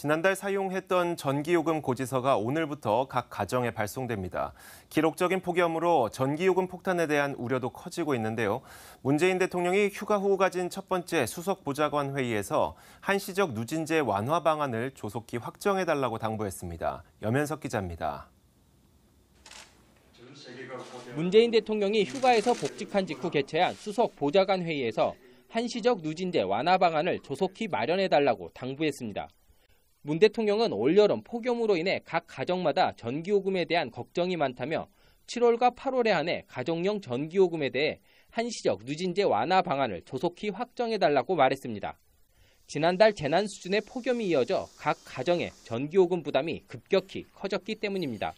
지난달 사용했던 전기요금 고지서가 오늘부터 각 가정에 발송됩니다. 기록적인 폭염으로 전기요금 폭탄에 대한 우려도 커지고 있는데요. 문재인 대통령이 휴가 후 가진 첫 번째 수석 보좌관 회의에서 한시적 누진제 완화 방안을 조속히 확정해 달라고 당부했습니다. 여현석 기자입니다. 문재인 대통령이 휴가에서 복직한 직후 개최한 수석 보좌관 회의에서 한시적 누진제 완화 방안을 조속히 마련해 달라고 당부했습니다. 문 대통령은 올여름 폭염으로 인해 각 가정마다 전기요금에 대한 걱정이 많다며 7월과 8월에 한해 가정용 전기요금에 대해 한시적 누진제 완화 방안을 조속히 확정해달라고 말했습니다. 지난달 재난 수준의 폭염이 이어져 각 가정의 전기요금 부담이 급격히 커졌기 때문입니다.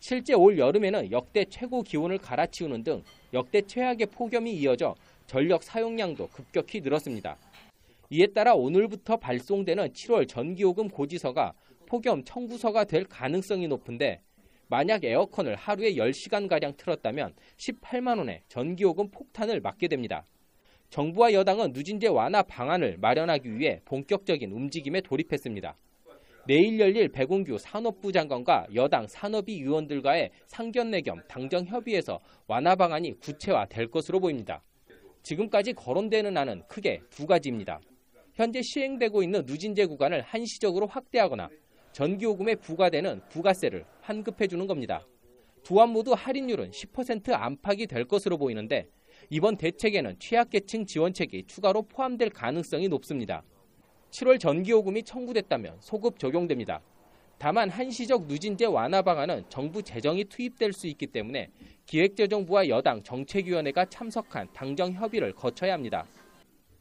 실제 올 여름에는 역대 최고 기온을 갈아치우는 등 역대 최악의 폭염이 이어져 전력 사용량도 급격히 늘었습니다. 이에 따라 오늘부터 발송되는 7월 전기요금 고지서가 폭염 청구서가 될 가능성이 높은데 만약 에어컨을 하루에 10시간가량 틀었다면 18만 원의 전기요금 폭탄을 맞게 됩니다. 정부와 여당은 누진제 완화 방안을 마련하기 위해 본격적인 움직임에 돌입했습니다. 내일 열릴 백운규 산업부 장관과 여당 산업위 의원들과의 상견례 겸 당정 협의에서 완화 방안이 구체화될 것으로 보입니다. 지금까지 거론되는 안은 크게 두 가지입니다. 현재 시행되고 있는 누진제 구간을 한시적으로 확대하거나 전기요금에 부과되는 부가세를 환급해 주는 겁니다. 두안 모두 할인율은 10% 안팎이 될 것으로 보이는데 이번 대책에는 취약계층 지원책이 추가로 포함될 가능성이 높습니다. 7월 전기요금이 청구됐다면 소급 적용됩니다. 다만 한시적 누진제 완화 방안은 정부 재정이 투입될 수 있기 때문에 기획재정부와 여당 정책위원회가 참석한 당정 협의를 거쳐야 합니다.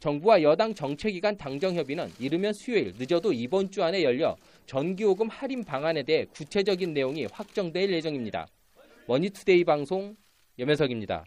정부와 여당 정책기관 당정협의는 이르면 수요일 늦어도 이번 주 안에 열려 전기요금 할인 방안에 대해 구체적인 내용이 확정될 예정입니다. 머니투데이 방송 염혜석입니다.